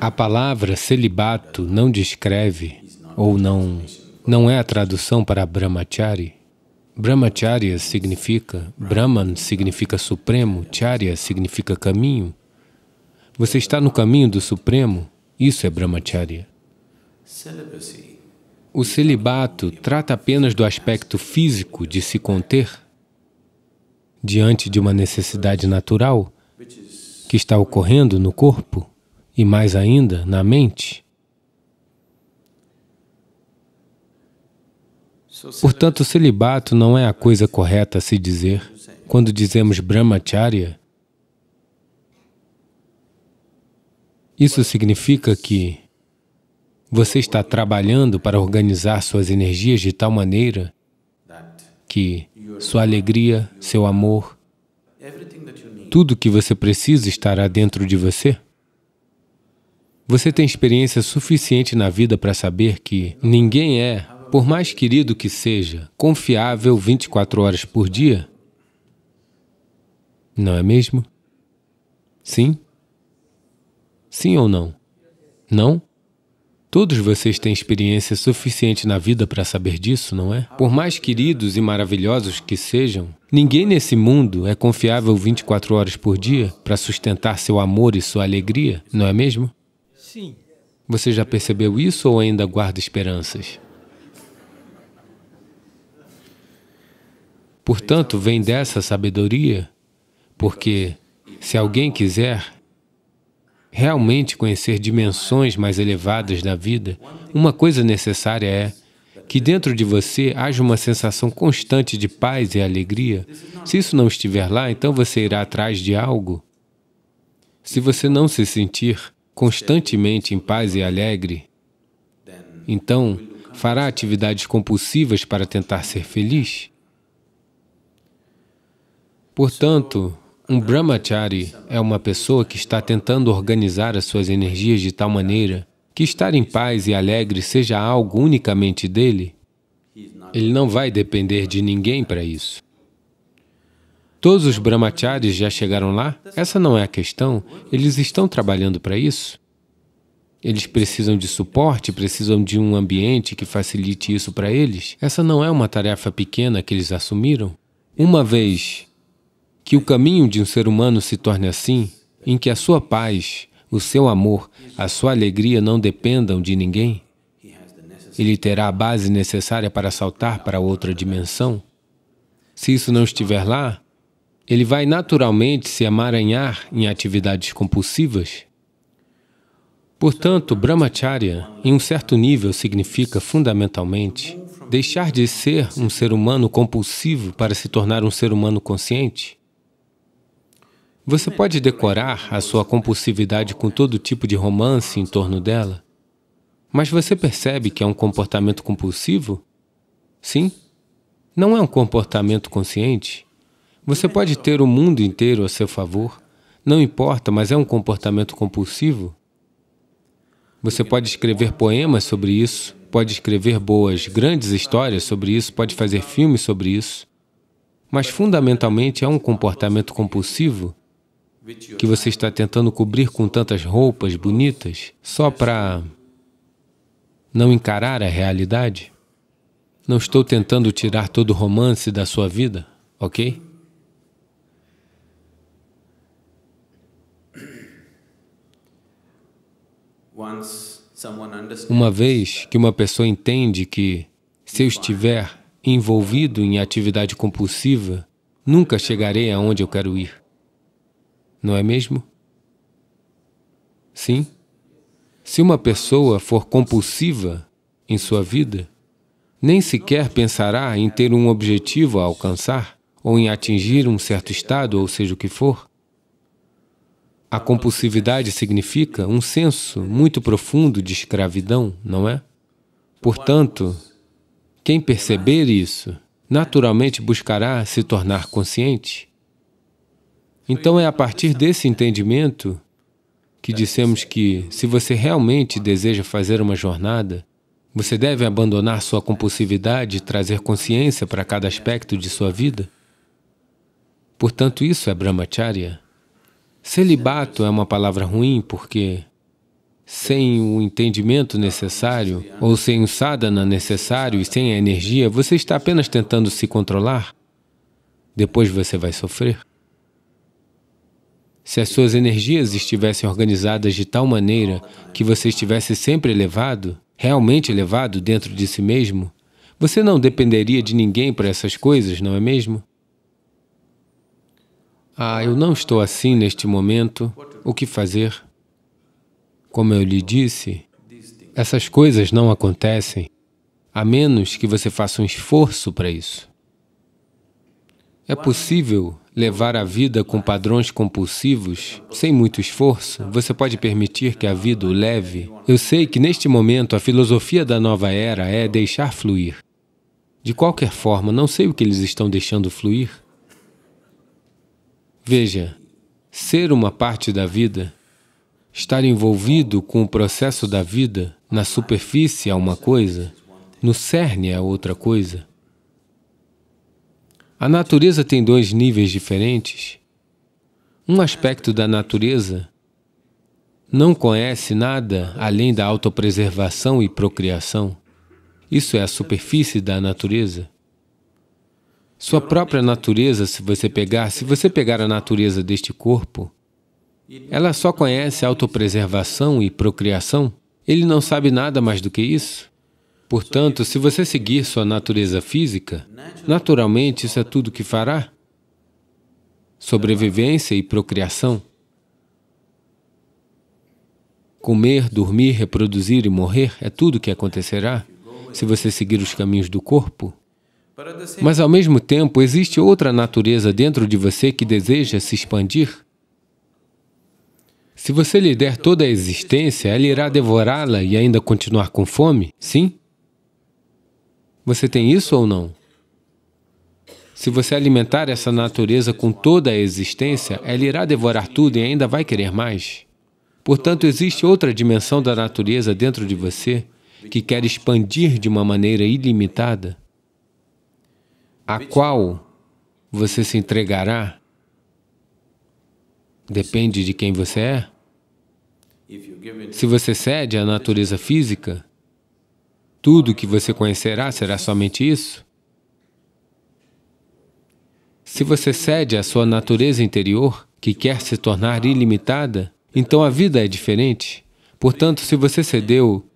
A palavra celibato não descreve, ou não, não é a tradução para brahmachari. Brahmacharya significa, Brahman significa supremo, Charya significa caminho. Você está no caminho do supremo, isso é brahmacharya. O celibato trata apenas do aspecto físico de se conter diante de uma necessidade natural que está ocorrendo no corpo e mais ainda na mente. Portanto, celibato não é a coisa correta a se dizer. Quando dizemos brahmacharya, isso significa que você está trabalhando para organizar suas energias de tal maneira que sua alegria, seu amor, tudo o que você precisa estará dentro de você? Você tem experiência suficiente na vida para saber que ninguém é, por mais querido que seja, confiável 24 horas por dia? Não é mesmo? Sim? Sim ou não? Não? Todos vocês têm experiência suficiente na vida para saber disso, não é? Por mais queridos e maravilhosos que sejam, ninguém nesse mundo é confiável 24 horas por dia para sustentar seu amor e sua alegria, não é mesmo? Sim. Você já percebeu isso ou ainda guarda esperanças? Portanto, vem dessa sabedoria, porque se alguém quiser, realmente conhecer dimensões mais elevadas da vida, uma coisa necessária é que dentro de você haja uma sensação constante de paz e alegria. Se isso não estiver lá, então você irá atrás de algo. Se você não se sentir constantemente em paz e alegre, então fará atividades compulsivas para tentar ser feliz? Portanto, um brahmachari é uma pessoa que está tentando organizar as suas energias de tal maneira que estar em paz e alegre seja algo unicamente dele. Ele não vai depender de ninguém para isso. Todos os brahmacharis já chegaram lá? Essa não é a questão. Eles estão trabalhando para isso. Eles precisam de suporte, precisam de um ambiente que facilite isso para eles. Essa não é uma tarefa pequena que eles assumiram. Uma vez que o caminho de um ser humano se torne assim, em que a sua paz, o seu amor, a sua alegria não dependam de ninguém. Ele terá a base necessária para saltar para outra dimensão. Se isso não estiver lá, ele vai naturalmente se amaranhar em atividades compulsivas. Portanto, brahmacharya, em um certo nível, significa, fundamentalmente, deixar de ser um ser humano compulsivo para se tornar um ser humano consciente. Você pode decorar a sua compulsividade com todo tipo de romance em torno dela, mas você percebe que é um comportamento compulsivo? Sim. Não é um comportamento consciente. Você pode ter o mundo inteiro a seu favor, não importa, mas é um comportamento compulsivo. Você pode escrever poemas sobre isso, pode escrever boas, grandes histórias sobre isso, pode fazer filmes sobre isso, mas fundamentalmente é um comportamento compulsivo que você está tentando cobrir com tantas roupas bonitas só para não encarar a realidade? Não estou tentando tirar todo o romance da sua vida, ok? Uma vez que uma pessoa entende que, se eu estiver envolvido em atividade compulsiva, nunca chegarei aonde eu quero ir não é mesmo? Sim. Se uma pessoa for compulsiva em sua vida, nem sequer pensará em ter um objetivo a alcançar ou em atingir um certo estado, ou seja o que for. A compulsividade significa um senso muito profundo de escravidão, não é? Portanto, quem perceber isso, naturalmente buscará se tornar consciente então é a partir desse entendimento que dissemos que, se você realmente deseja fazer uma jornada, você deve abandonar sua compulsividade e trazer consciência para cada aspecto de sua vida. Portanto, isso é brahmacharya. Celibato é uma palavra ruim porque, sem o entendimento necessário, ou sem o sadhana necessário e sem a energia, você está apenas tentando se controlar. Depois você vai sofrer. Se as suas energias estivessem organizadas de tal maneira que você estivesse sempre elevado, realmente elevado dentro de si mesmo, você não dependeria de ninguém para essas coisas, não é mesmo? Ah, eu não estou assim neste momento, o que fazer? Como eu lhe disse, essas coisas não acontecem, a menos que você faça um esforço para isso. É possível levar a vida com padrões compulsivos, sem muito esforço, você pode permitir que a vida o leve. Eu sei que neste momento a filosofia da nova era é deixar fluir. De qualquer forma, não sei o que eles estão deixando fluir. Veja, ser uma parte da vida, estar envolvido com o processo da vida, na superfície é uma coisa, no cerne é outra coisa. A natureza tem dois níveis diferentes. Um aspecto da natureza não conhece nada além da autopreservação e procriação. Isso é a superfície da natureza. Sua própria natureza, se você pegar, se você pegar a natureza deste corpo, ela só conhece autopreservação e procriação. Ele não sabe nada mais do que isso. Portanto, se você seguir sua natureza física, naturalmente isso é tudo que fará. Sobrevivência e procriação. Comer, dormir, reproduzir e morrer é tudo que acontecerá se você seguir os caminhos do corpo. Mas, ao mesmo tempo, existe outra natureza dentro de você que deseja se expandir. Se você lhe der toda a existência, ela irá devorá-la e ainda continuar com fome, sim? Você tem isso ou não? Se você alimentar essa natureza com toda a existência, ela irá devorar tudo e ainda vai querer mais. Portanto, existe outra dimensão da natureza dentro de você que quer expandir de uma maneira ilimitada, a qual você se entregará depende de quem você é. Se você cede à natureza física, tudo que você conhecerá será somente isso? Se você cede à sua natureza interior, que quer se tornar ilimitada, então a vida é diferente. Portanto, se você cedeu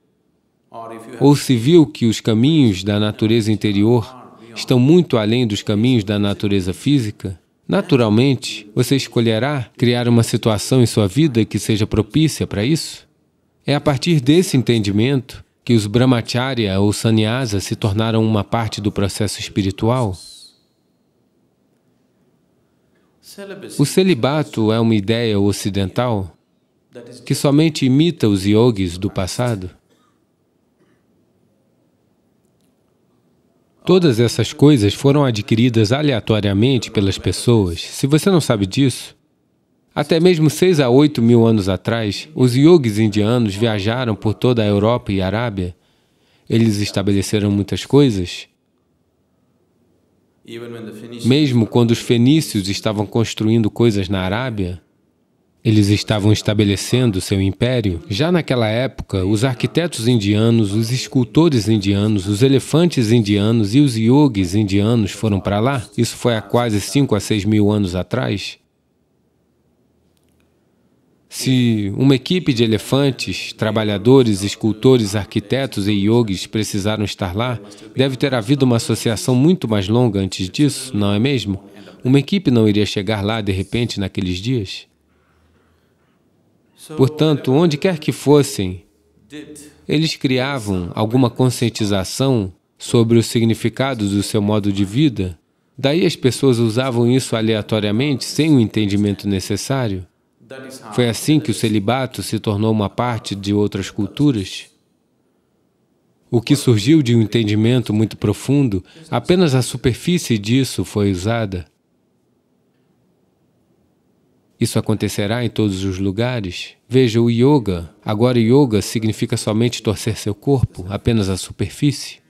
ou se viu que os caminhos da natureza interior estão muito além dos caminhos da natureza física, naturalmente você escolherá criar uma situação em sua vida que seja propícia para isso. É a partir desse entendimento que os brahmacharya ou sannyasa se tornaram uma parte do processo espiritual? O celibato é uma ideia ocidental que somente imita os yogis do passado. Todas essas coisas foram adquiridas aleatoriamente pelas pessoas. Se você não sabe disso, até mesmo 6 a 8 mil anos atrás, os yogis indianos viajaram por toda a Europa e a Arábia. Eles estabeleceram muitas coisas. Mesmo quando os fenícios estavam construindo coisas na Arábia, eles estavam estabelecendo seu império. Já naquela época, os arquitetos indianos, os escultores indianos, os elefantes indianos e os yogis indianos foram para lá. Isso foi há quase 5 a 6 mil anos atrás. Se uma equipe de elefantes, trabalhadores, escultores, arquitetos e yogis precisaram estar lá, deve ter havido uma associação muito mais longa antes disso, não é mesmo? Uma equipe não iria chegar lá de repente naqueles dias? Portanto, onde quer que fossem, eles criavam alguma conscientização sobre o significado do seu modo de vida. Daí as pessoas usavam isso aleatoriamente, sem o entendimento necessário. Foi assim que o celibato se tornou uma parte de outras culturas? O que surgiu de um entendimento muito profundo, apenas a superfície disso foi usada. Isso acontecerá em todos os lugares. Veja o yoga. Agora, yoga significa somente torcer seu corpo, apenas a superfície.